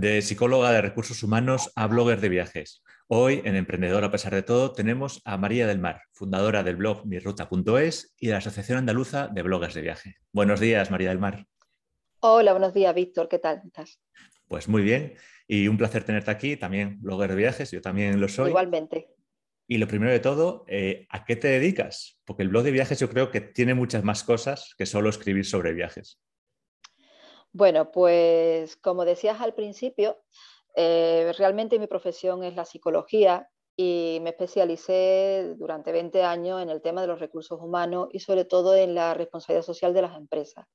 de psicóloga de recursos humanos a blogger de viajes. Hoy en Emprendedor a pesar de todo tenemos a María del Mar, fundadora del blog ruta.es y de la Asociación Andaluza de Bloggers de Viaje. Buenos días, María del Mar. Hola, buenos días, Víctor. ¿Qué tal estás? Pues muy bien y un placer tenerte aquí, también blogger de viajes, yo también lo soy. Igualmente. Y lo primero de todo, eh, ¿a qué te dedicas? Porque el blog de viajes yo creo que tiene muchas más cosas que solo escribir sobre viajes. Bueno, pues como decías al principio, eh, realmente mi profesión es la psicología y me especialicé durante 20 años en el tema de los recursos humanos y sobre todo en la responsabilidad social de las empresas,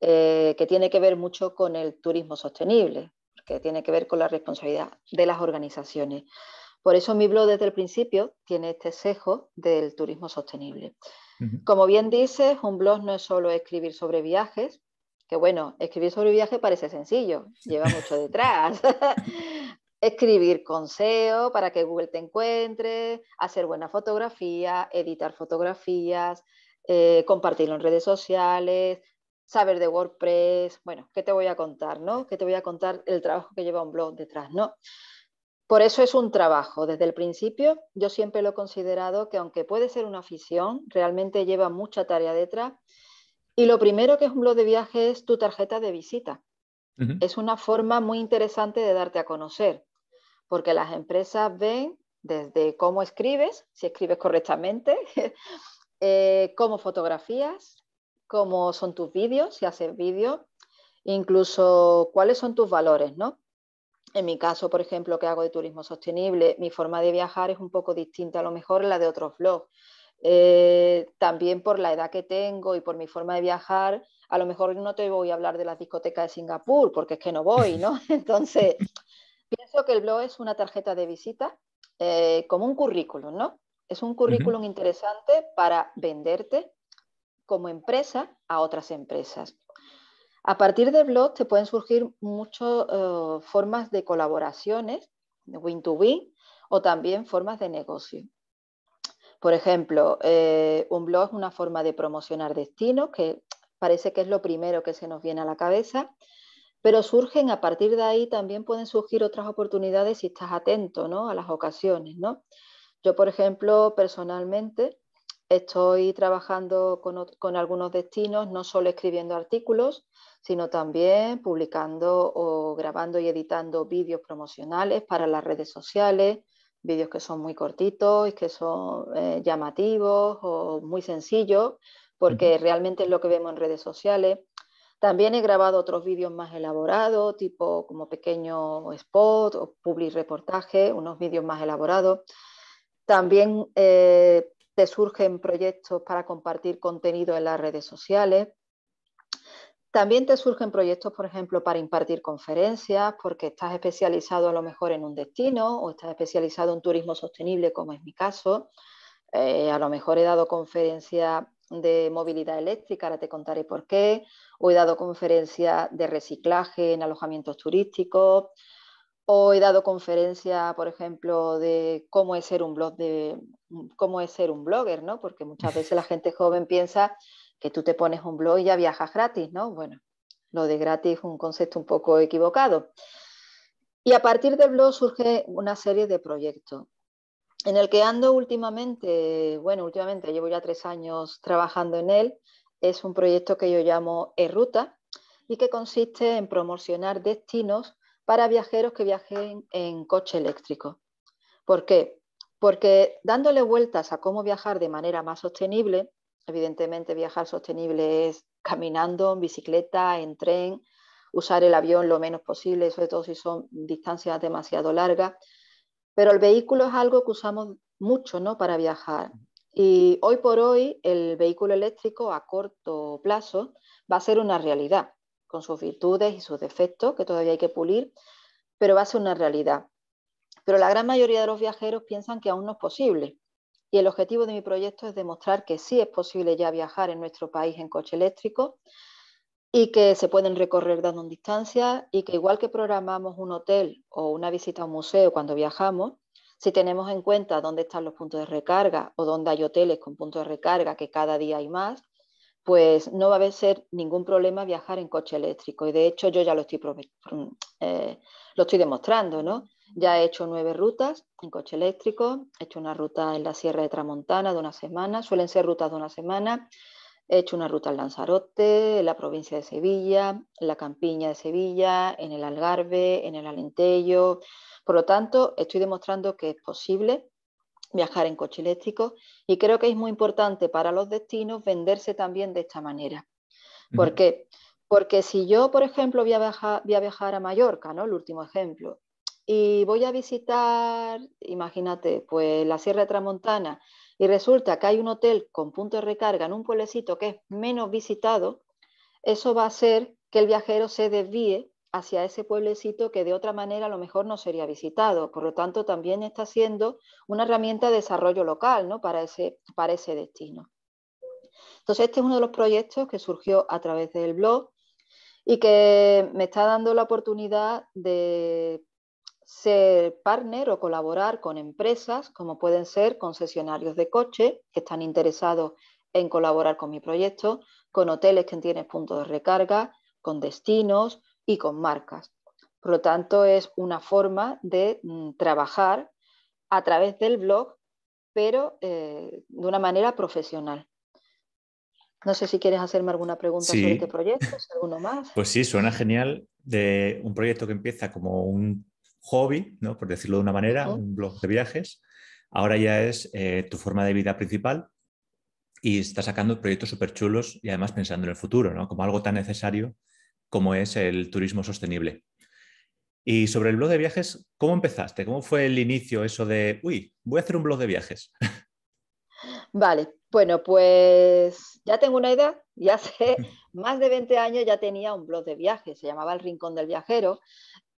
eh, que tiene que ver mucho con el turismo sostenible, que tiene que ver con la responsabilidad de las organizaciones. Por eso mi blog desde el principio tiene este sesgo del turismo sostenible. Como bien dices, un blog no es solo escribir sobre viajes, bueno, escribir sobre viaje parece sencillo, lleva mucho detrás. Escribir con SEO para que Google te encuentre, hacer buena fotografía, editar fotografías, eh, compartirlo en redes sociales, saber de WordPress, bueno, ¿qué te voy a contar, no? ¿Qué te voy a contar el trabajo que lleva un blog detrás, no? Por eso es un trabajo. Desde el principio yo siempre lo he considerado que aunque puede ser una afición, realmente lleva mucha tarea detrás y lo primero que es un blog de viaje es tu tarjeta de visita. Es una forma muy interesante de darte a conocer, porque las empresas ven desde cómo escribes, si escribes correctamente, eh, cómo fotografías, cómo son tus vídeos, si haces vídeos, incluso cuáles son tus valores, ¿no? En mi caso, por ejemplo, que hago de turismo sostenible, mi forma de viajar es un poco distinta a lo mejor la de otros blogs. Eh, también por la edad que tengo y por mi forma de viajar, a lo mejor no te voy a hablar de las discotecas de Singapur, porque es que no voy, ¿no? Entonces, pienso que el blog es una tarjeta de visita, eh, como un currículum, ¿no? Es un currículum interesante para venderte como empresa a otras empresas. A partir del blog te pueden surgir muchas eh, formas de colaboraciones, win to -win, o también formas de negocio. Por ejemplo, eh, un blog es una forma de promocionar destinos, que parece que es lo primero que se nos viene a la cabeza, pero surgen a partir de ahí también pueden surgir otras oportunidades si estás atento ¿no? a las ocasiones. Yo, por ejemplo, personalmente estoy trabajando con, algunos destinos, no solo escribiendo artículos, sino también publicando o grabando y editando vídeos promocionales para las redes sociales, vídeos que son muy cortitos y que son eh, llamativos o muy sencillos, porque realmente es lo que vemos en redes sociales. También he grabado otros vídeos más elaborados, tipo como pequeño spot o public reportaje, unos vídeos más elaborados. También eh, te surgen proyectos para compartir contenido en las redes sociales. También te surgen proyectos, por ejemplo, para impartir conferencias, porque estás especializado a lo mejor en un destino o estás especializado en turismo sostenible, como es mi caso. Eh, a lo mejor he dado conferencia de movilidad eléctrica, ahora te contaré por qué, o he dado conferencia de reciclaje en alojamientos turísticos, o he dado conferencia, por ejemplo, de cómo es ser un blog de mm, cómo es ser un blogger, ¿no? Porque muchas veces la gente joven piensa que tú te pones un blog y ya viajas gratis, ¿no? Bueno, lo de gratis es un concepto un poco equivocado. Y a partir del blog surge una serie de proyectos en el que ando últimamente, bueno, últimamente llevo ya tres años trabajando en él. Es un proyecto que yo llamo Erruta, y que consiste en promocionar destinos para viajeros que viajen en coche eléctrico. ¿Por qué? Porque dándole vueltas a cómo viajar de manera más sostenible, evidentemente viajar sostenible es caminando, en bicicleta, en tren, usar el avión lo menos posible, sobre todo si son distancias demasiado largas, pero el vehículo es algo que usamos mucho ¿no? para viajar. Y hoy por hoy el vehículo eléctrico a corto plazo va a ser una realidad con sus virtudes y sus defectos que todavía hay que pulir, pero va a ser una realidad. Pero la gran mayoría de los viajeros piensan que aún no es posible. Y el objetivo de mi proyecto es demostrar que sí es posible ya viajar en nuestro país en coche eléctrico y que se pueden recorrer dando distancia y que igual que programamos un hotel o una visita a un museo cuando viajamos, si tenemos en cuenta dónde están los puntos de recarga o dónde hay hoteles con puntos de recarga, que cada día hay más, pues no va a ser ningún problema viajar en coche eléctrico. Y de hecho yo ya lo estoy, mm, eh, lo estoy demostrando, ¿no? Ya he hecho nueve rutas en coche eléctrico, he hecho una ruta en la Sierra de Tramontana de una semana, suelen ser rutas de una semana, he hecho una ruta en Lanzarote, en la provincia de Sevilla, en la campiña de Sevilla, en el Algarve, en el Alentejo. Por lo tanto, estoy demostrando que es posible viajar en coche eléctrico y creo que es muy importante para los destinos venderse también de esta manera. ¿Por qué? Porque si yo, por ejemplo, voy a, viajar, voy a viajar a Mallorca, ¿no? El último ejemplo, y voy a visitar, imagínate, pues la Sierra de Tramontana, y resulta que hay un hotel con punto de recarga en un pueblecito que es menos visitado, eso va a hacer que el viajero se desvíe hacia ese pueblecito que de otra manera a lo mejor no sería visitado. Por lo tanto, también está siendo una herramienta de desarrollo local ¿no? para, ese, para ese destino. Entonces, este es uno de los proyectos que surgió a través del blog y que me está dando la oportunidad de ser partner o colaborar con empresas como pueden ser concesionarios de coche que están interesados en colaborar con mi proyecto, con hoteles que tienen puntos de recarga, con destinos, y con marcas. Por lo tanto, es una forma de mm, trabajar a través del blog, pero eh, de una manera profesional. No sé si quieres hacerme alguna pregunta sobre este proyecto, alguno más. Pues sí, suena genial de un proyecto que empieza como un hobby, por decirlo de una manera, un blog de viajes. Ahora ya es eh, tu forma de vida principal y estás sacando proyectos súper chulos y además pensando en el futuro, como algo tan necesario como es el turismo sostenible. Y sobre el blog de viajes, ¿cómo empezaste? ¿Cómo fue el inicio eso de, uy, voy a hacer un blog de viajes? Vale, bueno, pues ya tengo una idea. Ya hace más de 20 años ya tenía un blog de viajes, se llamaba El Rincón del Viajero.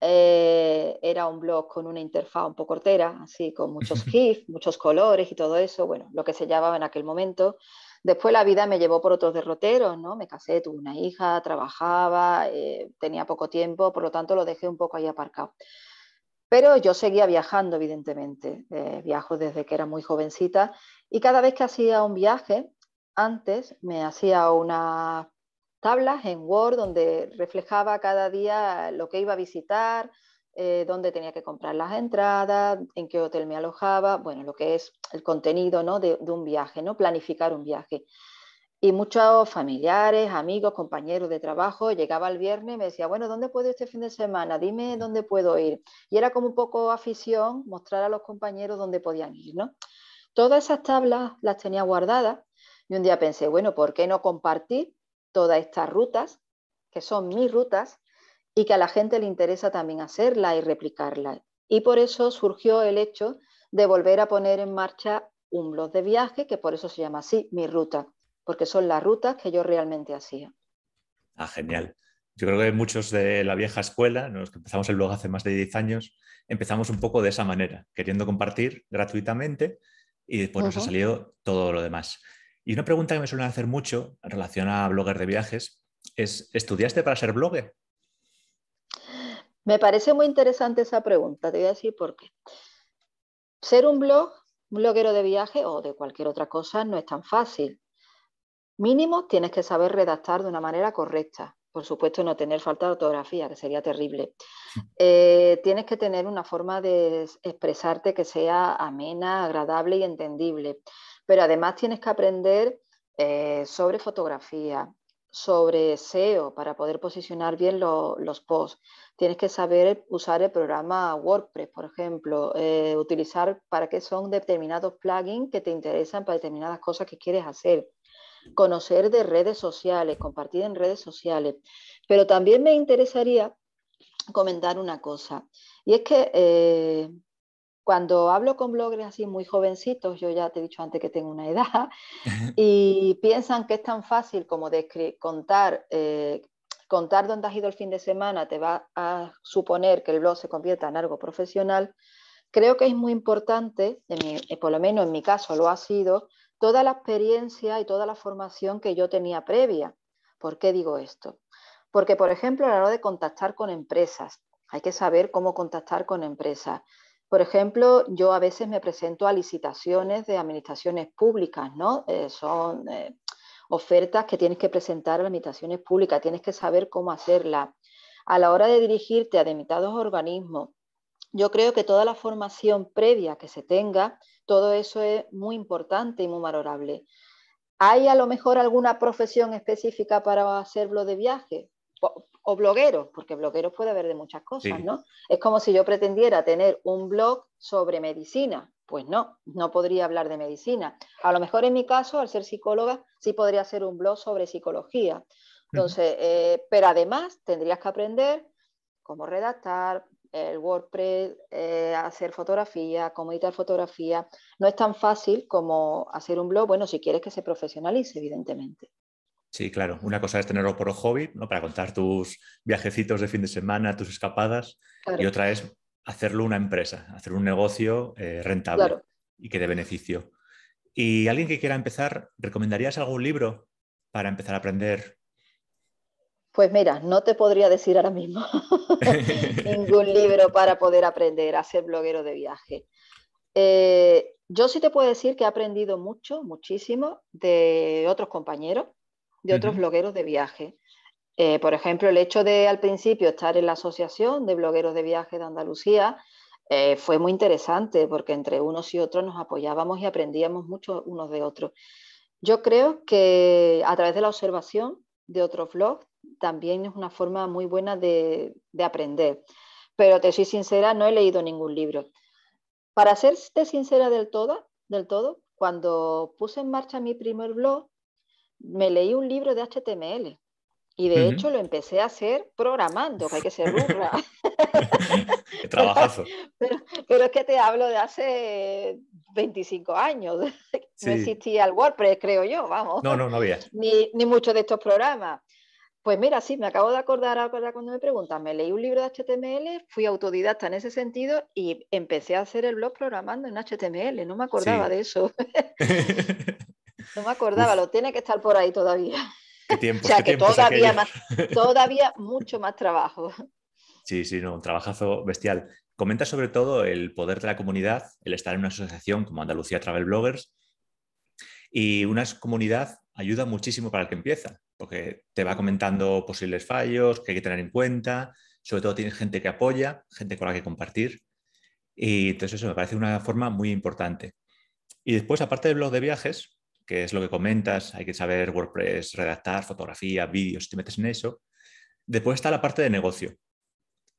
Eh, era un blog con una interfaz un poco hortera, así con muchos GIFs, muchos colores y todo eso, bueno, lo que se llamaba en aquel momento. Después la vida me llevó por otros derroteros, ¿no? Me casé, tuve una hija, trabajaba, eh, tenía poco tiempo, por lo tanto lo dejé un poco ahí aparcado. Pero yo seguía viajando, evidentemente. Eh, viajo desde que era muy jovencita y cada vez que hacía un viaje, antes me hacía unas tablas en Word donde reflejaba cada día lo que iba a visitar, eh, dónde tenía que comprar las entradas, en qué hotel me alojaba, bueno, lo que es el contenido ¿no? de, un viaje, ¿no? planificar un viaje. Y muchos familiares, amigos, compañeros de trabajo, llegaba el viernes y me decía, bueno, ¿dónde puedo ir este fin de semana? Dime dónde puedo ir. Y era como un poco afición mostrar a los compañeros dónde podían ir, ¿no? Todas esas tablas las tenía guardadas y un día pensé, bueno, ¿por qué no compartir todas estas rutas, que son mis rutas, y que a la gente le interesa también hacerla y replicarla. Y por eso surgió el hecho de volver a poner en marcha un blog de viaje, que por eso se llama así, mi ruta, porque son las rutas que yo realmente hacía. Ah, genial. Yo creo que muchos de la vieja escuela, los que empezamos el blog hace más de 10 años, empezamos un poco de esa manera, queriendo compartir gratuitamente y después nos ha salido todo lo demás. Y una pregunta que me suelen hacer mucho en relación a bloggers de viajes es, ¿estudiaste para ser blogger? Me parece muy interesante esa pregunta, te voy a decir por qué. Ser un blog, un bloguero de viaje o de cualquier otra cosa no es tan fácil. Mínimo tienes que saber redactar de una manera correcta. Por supuesto, no tener falta de ortografía, que sería terrible. Eh, tienes que tener una forma de expresarte que sea amena, agradable y entendible. Pero además tienes que aprender eh, sobre fotografía, sobre SEO para poder posicionar bien los posts, Tienes que saber eh, usar el programa WordPress, por ejemplo, eh, utilizar para qué son determinados plugins que te interesan para determinadas cosas que quieres hacer, conocer de redes sociales, compartir en redes sociales. Pero también me interesaría comentar una cosa, y es que eh, cuando hablo con bloggers así muy jovencitos, yo ya te he dicho antes que tengo una edad, y piensan que es tan fácil como contar contar dónde has ido el fin de semana te va a suponer que el blog se convierta en algo profesional, creo que es muy importante, eh, por lo menos en mi caso lo ha sido, toda la experiencia y toda la formación que yo tenía previa. ¿Por qué digo esto? Porque, por ejemplo, a la hora de contactar con empresas, hay que saber cómo contactar con empresas. Por ejemplo, yo a veces me presento a licitaciones de administraciones públicas, ¿no? Eh, son eh, ofertas que tienes que presentar a las invitaciones públicas, tienes que saber cómo hacerla. A la hora de dirigirte a demitados organismos, yo creo que toda la formación previa que se tenga, todo eso es muy importante y muy valorable. ¿Hay a lo mejor alguna profesión específica para hacerlo de viaje? o bloguero, porque bloguero puede haber de muchas cosas, ¿no? Es como si yo pretendiera tener un blog sobre medicina. Pues no, no podría hablar de medicina. A lo mejor en mi caso, al ser psicóloga, sí podría hacer un blog sobre psicología. Entonces, eh, pero además tendrías que aprender cómo redactar el WordPress, eh, hacer fotografía, cómo editar fotografía. No es tan fácil como hacer un blog, bueno, si quieres que se profesionalice, evidentemente. Sí, claro. Una cosa es tenerlo por hobby, ¿no? Para contar tus viajecitos de fin de semana, tus escapadas. Y otra es hacerlo una empresa, hacer un negocio eh, rentable y que dé beneficio. Y alguien que quiera empezar, ¿recomendarías algún libro para empezar a aprender? Pues mira, no te podría decir ahora mismo ningún libro para poder aprender a ser bloguero de viaje. Eh, yo sí te puedo decir que he aprendido mucho, muchísimo de otros compañeros, de otros blogueros de viaje. Eh, por ejemplo, el hecho de al principio estar en la Asociación de Blogueros de viaje de Andalucía eh, fue muy interesante porque entre unos y otros nos apoyábamos y aprendíamos mucho unos de otros. Yo creo que a través de la observación de otros blogs también es una forma muy buena de, aprender. Pero te soy sincera, no he leído ningún libro. Para serte sincera del todo, del todo, cuando puse en marcha mi primer blog, me leí un libro de HTML y de hecho lo empecé a hacer programando, que hay que ser burra. Qué trabajazo. Pero, es que te hablo de hace 25 años. No existía el WordPress, creo yo, vamos. No, no, no había. Ni, ni muchos de estos programas. Pues mira, sí, me acabo de acordar ahora cuando me preguntan, me leí un libro de HTML, fui autodidacta en ese sentido y empecé a hacer el blog programando en HTML, no me acordaba de eso. no me acordaba, lo tiene que estar por ahí todavía o sea, que todavía, mucho más trabajo. Sí, sí, no, un trabajazo bestial. Comenta sobre todo el poder de la comunidad, el estar en una asociación como Andalucía Travel Bloggers. Y una comunidad ayuda muchísimo para el que empieza, porque te va comentando posibles fallos que hay que tener en cuenta. Sobre todo tienes gente que apoya, gente con la que compartir. Y entonces eso me parece una forma muy importante. Y después, aparte del blog de viajes, que es lo que comentas, hay que saber WordPress, redactar, fotografía, vídeos, si te metes en eso. Después está la parte de negocio,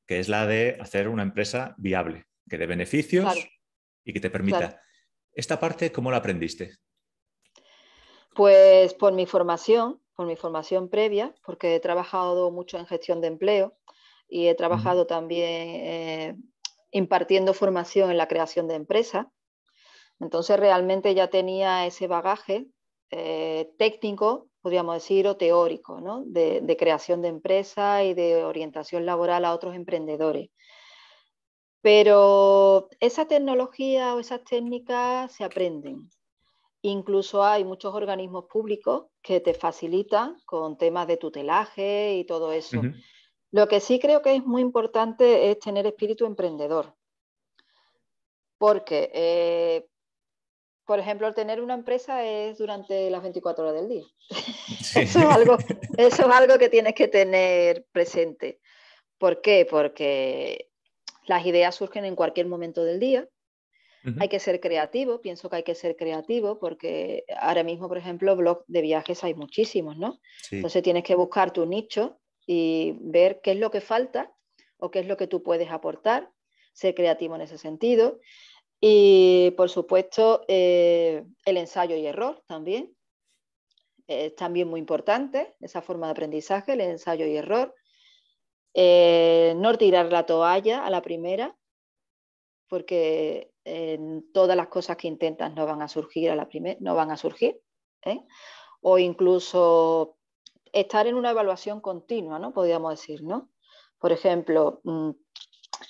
que es la de hacer una empresa viable, que dé beneficios y que te permita. Esta parte, ¿cómo la aprendiste? Pues por mi formación, por mi formación previa, porque he trabajado mucho en gestión de empleo y he trabajado también eh, impartiendo formación en la creación de empresas. Entonces realmente ya tenía ese bagaje eh, técnico, podríamos decir, o teórico, ¿no? de, creación de empresa y de orientación laboral a otros emprendedores. Pero esa tecnología o esas técnicas se aprenden. Incluso hay muchos organismos públicos que te facilitan con temas de tutelaje y todo eso. Lo que sí creo que es muy importante es tener espíritu emprendedor, porque eh, por ejemplo, tener una empresa es durante las 24 horas del día. eso, es algo, que tienes que tener presente. ¿Por qué? Porque las ideas surgen en cualquier momento del día. Hay que ser creativo, pienso que hay que ser creativo porque ahora mismo, por ejemplo, blogs de viajes hay muchísimos, ¿no? Entonces tienes que buscar tu nicho y ver qué es lo que falta o qué es lo que tú puedes aportar, ser creativo en ese sentido. Y por supuesto, eh, el ensayo y error también. Es también muy importante esa forma de aprendizaje, el ensayo y error. Eh, no tirar la toalla a la primera, porque eh, todas las cosas que intentas no van a surgir a la primera, no van a surgir. O incluso estar en una evaluación continua, ¿no? Podríamos decir, ¿no? Por ejemplo, mm,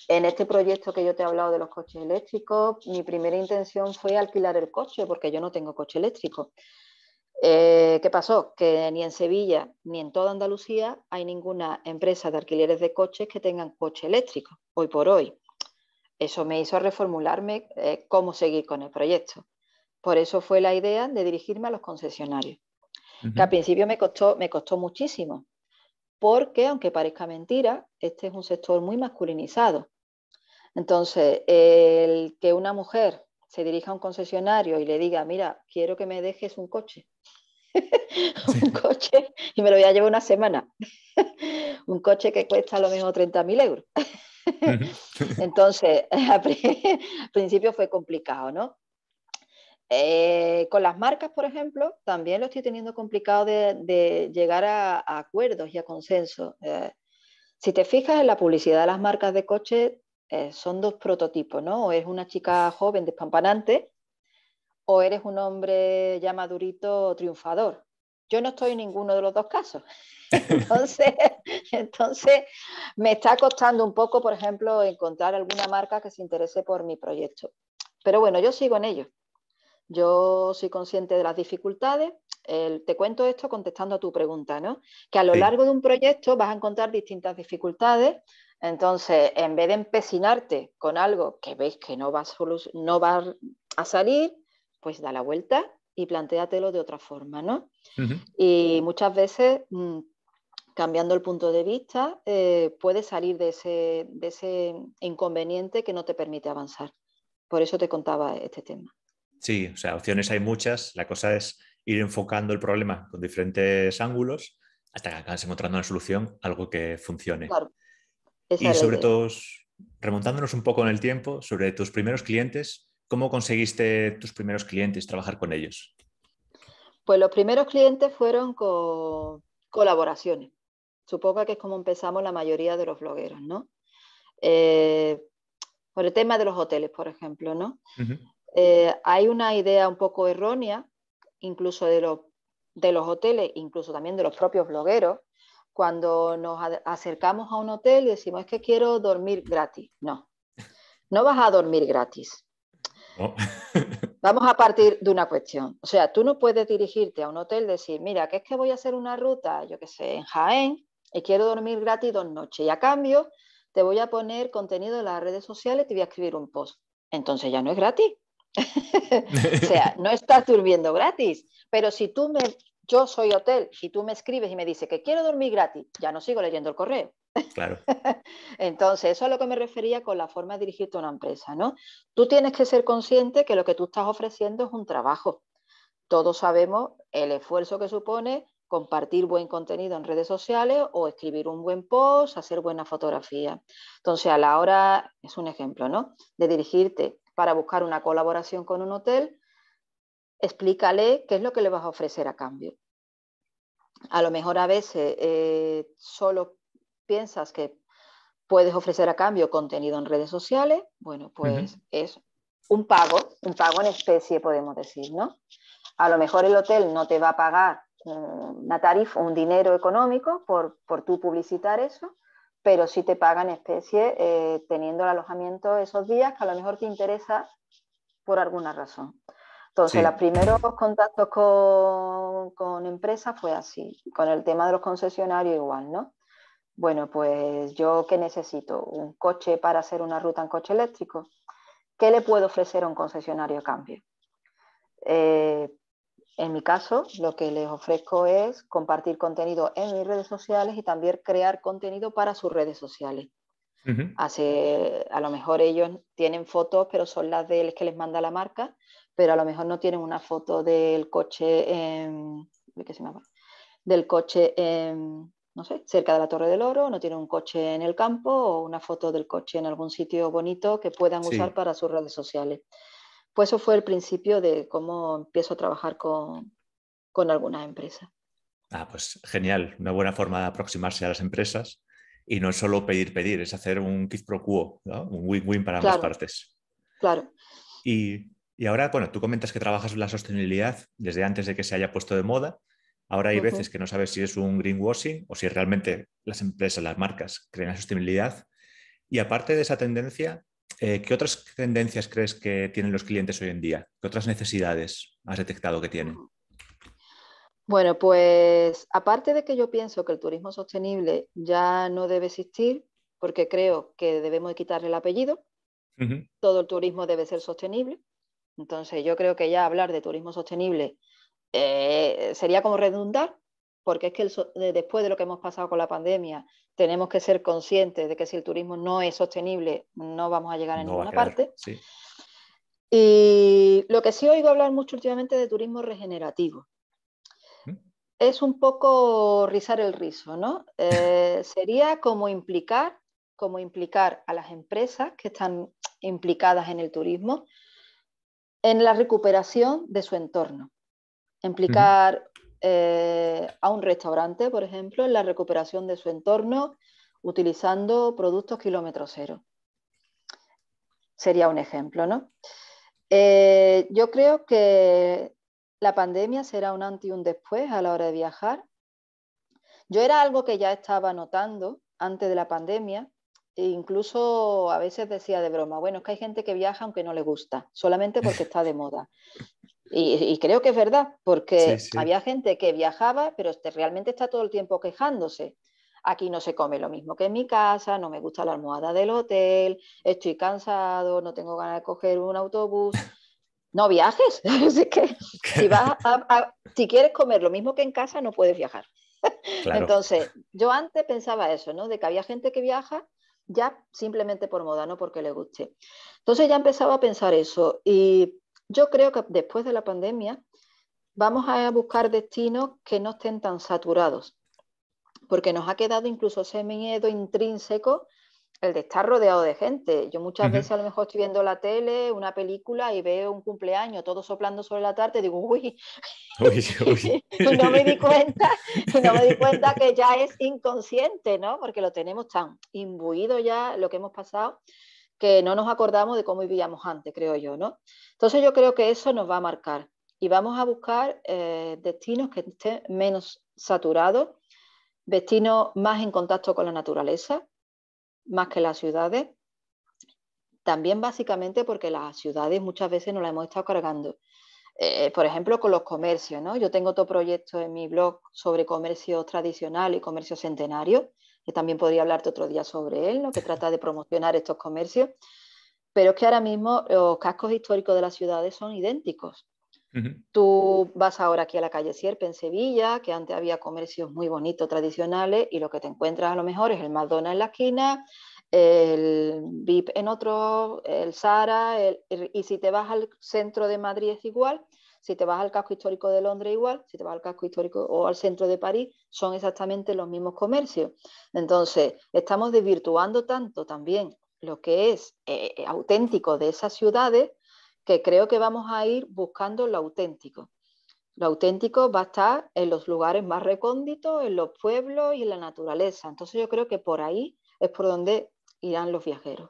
en este proyecto que yo te he hablado de los coches eléctricos, mi primera intención fue alquilar el coche porque yo no tengo coche eléctrico. Eh, ¿Qué pasó? Que ni en Sevilla ni en toda Andalucía hay ninguna empresa de alquileres de coches que tengan coche eléctrico, hoy por hoy. Eso me hizo reformularme eh, cómo seguir con el proyecto. Por eso fue la idea de dirigirme a los concesionarios, que al principio me costó muchísimo, porque, aunque parezca mentira, este es un sector muy masculinizado. Entonces, el que una mujer se dirija a un concesionario y le diga, mira, quiero que me dejes un coche, un coche, y me lo voy a llevar una semana, un coche que cuesta lo mismo 30.000 euros. Entonces, al principio fue complicado, ¿no? Eh, con las marcas, por ejemplo, también lo estoy teniendo complicado de, llegar a, acuerdos y a consenso. Eh, si te fijas en la publicidad de las marcas de coche, eh, son dos prototipos, ¿no? O es una chica joven, despampanante, o eres un hombre ya madurito, triunfador. Yo no estoy en ninguno de los dos casos. Entonces, entonces, me está costando un poco, por ejemplo, encontrar alguna marca que se interese por mi proyecto. Pero bueno, yo sigo en ello. Yo soy consciente de las dificultades. te cuento esto contestando a tu pregunta, ¿no? Que a lo largo de un proyecto vas a encontrar distintas dificultades. Entonces, en vez de empecinarte con algo que ves que no va a, salir, pues da la vuelta y plantéatelo de otra forma, Y muchas veces mm, cambiando el punto de vista, eh, puedes salir de ese, inconveniente que no te permite avanzar. Por eso te contaba este tema. Sí, o sea, opciones hay muchas. La cosa es ir enfocando el problema con diferentes ángulos hasta que acabas encontrando una solución, algo que funcione. Y sobre todo, remontándonos un poco en el tiempo, sobre tus primeros clientes, ¿cómo conseguiste tus primeros clientes trabajar con ellos? Pues los primeros clientes fueron con colaboraciones. Supongo que es como empezamos la mayoría de los blogueros, ¿no? Eh, por el tema de los hoteles, por ejemplo, ¿no? Eh, hay una idea un poco errónea, incluso de, de los hoteles, incluso también de los propios blogueros, cuando nos acercamos a un hotel y decimos es que quiero dormir gratis. No, no vas a dormir gratis. Vamos a partir de una cuestión. O sea, tú no puedes dirigirte a un hotel y decir, mira, que es que voy a hacer una ruta, yo qué sé, en Jaén, y quiero dormir gratis dos noches. Y a cambio, te voy a poner contenido en las redes sociales y te voy a escribir un post. Entonces ya no es gratis. o sea, no estás durmiendo gratis, pero si tú me, yo soy hotel y tú me escribes y me dices que quiero dormir gratis, ya no sigo leyendo el correo. Claro. Entonces, eso es lo que me refería con la forma de dirigirte a una empresa, ¿no? Tú tienes que ser consciente que lo que tú estás ofreciendo es un trabajo. Todos sabemos el esfuerzo que supone compartir buen contenido en redes sociales o escribir un buen post, hacer buena fotografía. Entonces, a la hora, es un ejemplo, ¿no? De dirigirte para buscar una colaboración con un hotel, explícale qué es lo que le vas a ofrecer a cambio. A lo mejor a veces eh, solo piensas que puedes ofrecer a cambio contenido en redes sociales, bueno, pues es un pago, un pago en especie, podemos decir, ¿no? A lo mejor el hotel no te va a pagar mm, una tarifa, un dinero económico por, por tú publicitar eso, pero sí te pagan especie eh, teniendo el alojamiento esos días que a lo mejor te interesa por alguna razón. Entonces, los primeros contactos con, con empresas fue así, con el tema de los concesionarios igual, ¿no? Bueno, pues yo qué necesito? Un coche para hacer una ruta en coche eléctrico. ¿Qué le puedo ofrecer a un concesionario a cambio? Eh, en mi caso, lo que les ofrezco es compartir contenido en mis redes sociales y también crear contenido para sus redes sociales. a lo mejor ellos tienen fotos, pero son las de, que les manda la marca, pero a lo mejor no tienen una foto del coche del coche no sé, cerca de la Torre del Oro, no tienen un coche en el campo o una foto del coche en algún sitio bonito que puedan usar para sus redes sociales. Pues eso fue el principio de cómo empiezo a trabajar con, alguna empresa. Ah, pues genial, una buena forma de aproximarse a las empresas y no solo pedir, pedir, es hacer un quid pro quo, un win-win para ambas partes. Claro. Y, ahora, bueno, tú comentas que trabajas en la sostenibilidad desde antes de que se haya puesto de moda. Ahora hay veces que no sabes si es un greenwashing o si realmente las empresas, las marcas creen la sostenibilidad. Y aparte de esa tendencia, eh, ¿qué otras tendencias crees que tienen los clientes hoy en día? ¿Qué otras necesidades has detectado que tienen? Bueno, pues aparte de que yo pienso que el turismo sostenible ya no debe existir, porque creo que debemos quitarle el apellido, todo el turismo debe ser sostenible, entonces yo creo que ya hablar de turismo sostenible eh, sería como redundar, porque es que después de lo que hemos pasado con la pandemia, tenemos que ser conscientes de que si el turismo no es sostenible, no vamos a llegar a ninguna parte. Y lo que sí oigo hablar mucho últimamente de turismo regenerativo. ¿Mm? Es un poco rizar el rizo, ¿no? Eh, sería como implicar, como implicar a las empresas que están implicadas en el turismo en la recuperación de su entorno implicar eh, a un restaurante, por ejemplo, en la recuperación de su entorno utilizando productos kilómetro cero. Sería un ejemplo, ¿no? Eh, yo creo que la pandemia será un antes y un después a la hora de viajar. Yo era algo que ya estaba notando antes de la pandemia, e incluso a veces decía de broma, bueno, es que hay gente que viaja aunque no le gusta, solamente porque está de moda. Y, creo que es verdad, porque había gente que viajaba, pero este, realmente está todo el tiempo quejándose. Aquí no se come lo mismo que en mi casa, no me gusta la almohada del hotel, estoy cansado, no tengo ganas de coger un autobús. No viajes. Así que si, vas si quieres comer lo mismo que en casa, no puedes viajar. Entonces, yo antes pensaba eso, ¿no? De que había gente que viaja ya simplemente por moda, no porque le guste. Entonces ya empezaba a pensar eso y yo creo que después de la pandemia vamos a buscar destinos que no estén tan saturados, porque nos ha quedado incluso ese miedo intrínseco el de estar rodeado de gente. Yo muchas veces a lo mejor estoy viendo la tele, una película y veo un cumpleaños, todo soplando sobre la tarde y digo, uy, no me di cuenta, no me di cuenta que ya es inconsciente, ¿no? Porque lo tenemos tan imbuido ya lo que hemos pasado que no nos acordamos de cómo vivíamos antes, creo yo, ¿no? Entonces yo creo que eso nos va a marcar y vamos a buscar eh, destinos que estén menos saturados, destinos más en contacto con la naturaleza, más que las ciudades. También básicamente porque las ciudades muchas veces nos las hemos estado cargando. Eh, por ejemplo, con los comercios, ¿no? Yo tengo otro proyecto en mi blog sobre comercio tradicional y comercio centenario, que también podría hablarte otro día sobre él, lo que trata de promocionar estos comercios, pero es que ahora mismo los cascos históricos de las ciudades son idénticos. Tú vas ahora aquí a la calle Sierpe en Sevilla, que antes había comercios muy bonitos, tradicionales, y lo que te encuentras a lo mejor es el Madonna en la esquina, el VIP en otro, el Sara, y si te vas al centro de Madrid es igual, si te vas al casco histórico de Londres igual, si te vas al casco histórico o al centro de París, son exactamente los mismos comercios. Entonces, estamos desvirtuando tanto también lo que es eh, eh, auténtico de esas ciudades que creo que vamos a ir buscando lo auténtico. Lo auténtico va a estar en los lugares más recónditos, en los pueblos y en la naturaleza. Entonces yo creo que por ahí es por donde irán los viajeros.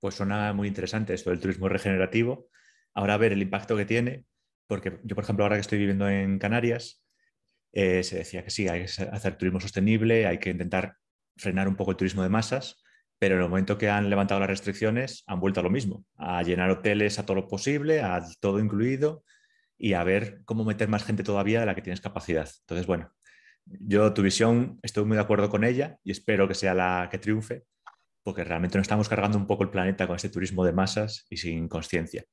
Pues suena muy interesante esto del turismo regenerativo. Ahora a ver el impacto que tiene, porque yo, por ejemplo, ahora que estoy viviendo en Canarias, eh, se decía que sí, hay que hacer turismo sostenible, hay que intentar frenar un poco el turismo de masas, pero en el momento que han levantado las restricciones, han vuelto a lo mismo, a llenar hoteles a todo lo posible, a todo incluido, y a ver cómo meter más gente todavía de la que tienes capacidad. Entonces, bueno, yo tu visión estoy muy de acuerdo con ella y espero que sea la que triunfe, porque realmente nos estamos cargando un poco el planeta con este turismo de masas y sin conciencia.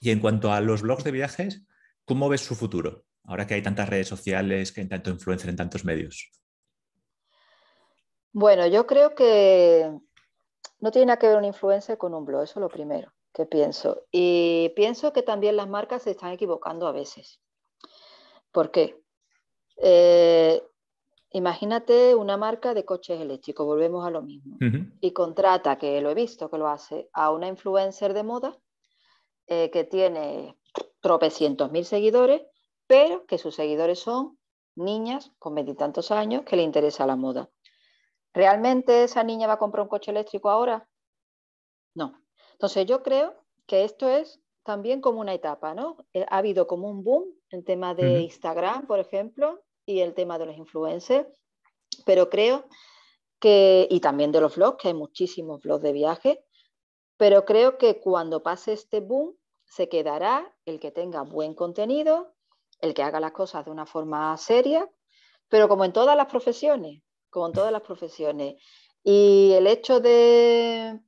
Y en cuanto a los blogs de viajes, ¿cómo ves su futuro? Ahora que hay tantas redes sociales, que hay tanto influencer en tantos medios. Bueno, yo creo que no tiene nada que ver un influencer con un blog, eso es lo primero que pienso. Y pienso que también las marcas se están equivocando a veces. ¿Por qué? Eh, imagínate una marca de coches eléctricos, volvemos a lo mismo, y contrata, que lo he visto que lo hace, a una influencer de moda eh, que tiene tropecientos mil seguidores, pero que sus seguidores son niñas con veintitantos años que le interesa la moda. ¿Realmente esa niña va a comprar un coche eléctrico ahora? No. Entonces yo creo que esto es también como una etapa, ¿no? Eh, ha habido como un boom en tema de Instagram, por ejemplo, y el tema de los influencers, pero creo que, y también de los vlogs, que hay muchísimos vlogs de viaje, pero creo que cuando pase este boom, se quedará el que tenga buen contenido, el que haga las cosas de una forma seria, pero como en todas las profesiones, como en todas las profesiones. Y el hecho de,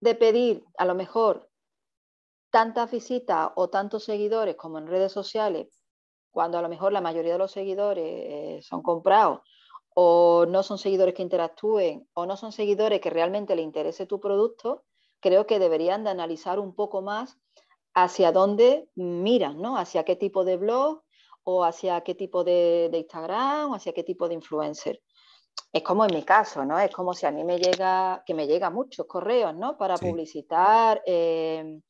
pedir a lo mejor tantas visitas o tantos seguidores como en redes sociales, cuando a lo mejor la mayoría de los seguidores eh, son comprados o no son seguidores que interactúen o no son seguidores que realmente le interese tu producto, creo que deberían de analizar un poco más hacia dónde miran, ¿no? Hacia qué tipo de blog o hacia qué tipo de, Instagram o hacia qué tipo de influencer. Es como en mi caso, ¿no? Es como si a mí me llega, que me llega muchos correos, ¿no? Para publicitar em,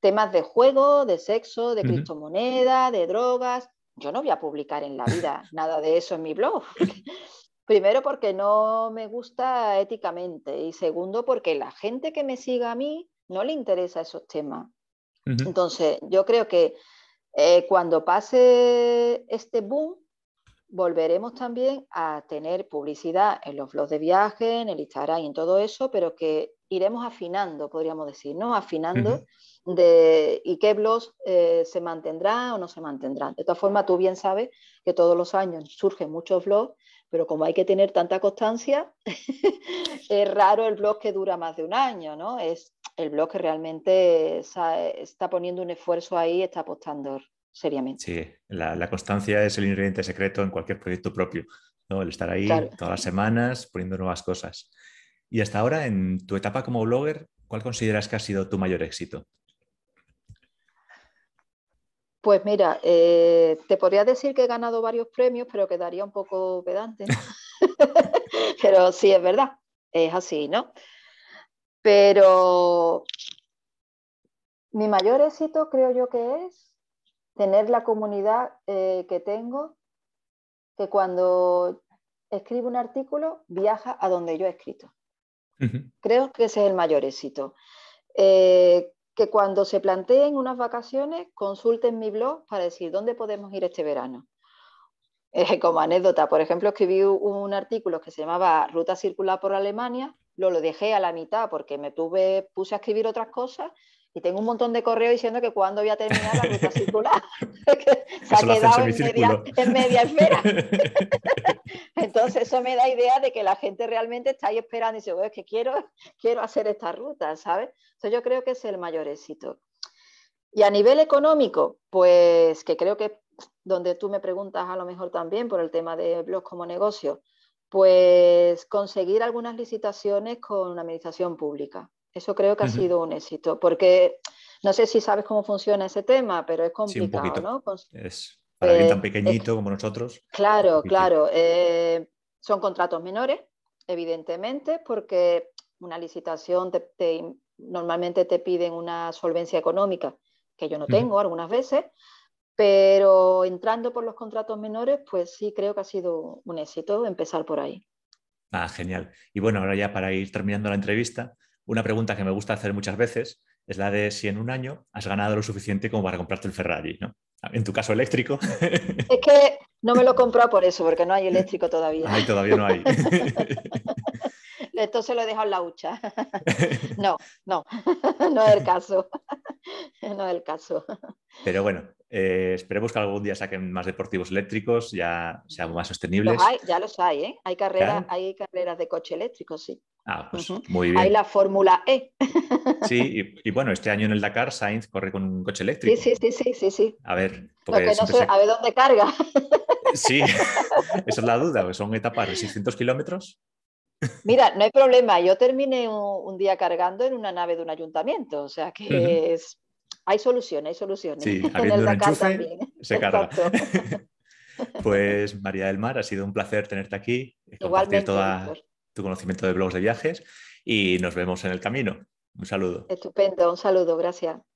temas de juego, de sexo, de criptomonedas, de drogas. Yo no voy a publicar en la vida nada de eso en mi blog. Primero porque no me gusta éticamente y segundo porque la gente que me siga a mí no le interesa esos temas. Entonces, yo creo que eh, cuando pase este boom, volveremos también a tener publicidad en los blogs de viaje, en el Instagram y en todo eso, pero que iremos afinando, podríamos decir, ¿no? Afinando de y qué blogs eh, se mantendrán o no se mantendrán. De todas formas, tú bien sabes que todos los años surgen muchos blogs pero como hay que tener tanta constancia, es raro el blog que dura más de un año, ¿no? Es el blog que realmente está poniendo un esfuerzo ahí, está apostando seriamente. Sí, la, constancia es el ingrediente secreto en cualquier proyecto propio, ¿no? El estar ahí todas las semanas poniendo nuevas cosas. Y hasta ahora, en tu etapa como blogger, ¿cuál consideras que ha sido tu mayor éxito? Pues mira, eh, te podría decir que he ganado varios premios, pero quedaría un poco pedante. pero sí, es verdad, es así, ¿no? Pero mi mayor éxito creo yo que es tener la comunidad eh, que tengo, que cuando escribo un artículo viaja a donde yo he escrito. Creo que ese es el mayor éxito. Eh, que cuando se planteen unas vacaciones consulten mi blog para decir dónde podemos ir este verano. Eh, como anécdota, por ejemplo, escribí un artículo que se llamaba Ruta Circular por Alemania, lo, lo dejé a la mitad porque me tuve, puse a escribir otras cosas y tengo un montón de correos diciendo que cuando voy a terminar la ruta circular. se ha quedado en media, en esfera. Entonces eso me da idea de que la gente realmente está ahí esperando y dice, es que quiero, quiero hacer esta ruta, ¿sabes? Entonces yo creo que es el mayor éxito. Y a nivel económico, pues que creo que donde tú me preguntas a lo mejor también por el tema de blogs como negocio, pues conseguir algunas licitaciones con una administración pública. Eso creo que ha sido un éxito, porque no sé si sabes cómo funciona ese tema, pero es complicado, sí, un ¿no? Es para alguien eh, tan pequeñito como nosotros. Claro, claro. Eh, son contratos menores, evidentemente, porque una licitación normalmente te piden una solvencia económica, que yo no tengo algunas veces, pero entrando por los contratos menores, pues sí creo que ha sido un éxito empezar por ahí. Ah, genial. Y bueno, ahora ya para ir terminando la entrevista, una pregunta que me gusta hacer muchas veces es la de si en un año has ganado lo suficiente como para comprarte el Ferrari, ¿no? En tu caso eléctrico. Es que no me lo he comprado por eso, porque no hay eléctrico todavía. Ay, todavía no hay. Esto se lo he dejado en la hucha. No, no, no es el caso. No es el caso. Pero bueno, eh, esperemos que algún día saquen más deportivos eléctricos, ya sean más sostenibles. ya los hay, ¿eh? Hay, hay carreras de coche eléctrico, sí. Ah, pues muy bien. Hay la Fórmula E. Sí, y, bueno, este año en el Dakar Sainz corre con un coche eléctrico. Sí, sí, sí, sí, sí. A ver, porque no sé, a ver dónde carga. Sí, esa es la duda, son etapas de 600 kilómetros. Mira, no hay problema, yo terminé un, día cargando en una nave de un ayuntamiento, o sea que es hay soluciones, hay soluciones. Sí, habiendo un enchufe, también. se carga. pues María del Mar, ha sido un placer tenerte aquí, eh, compartir todo tu conocimiento de blogs de viajes y nos vemos en el camino. Un saludo. Estupendo, un saludo, gracias.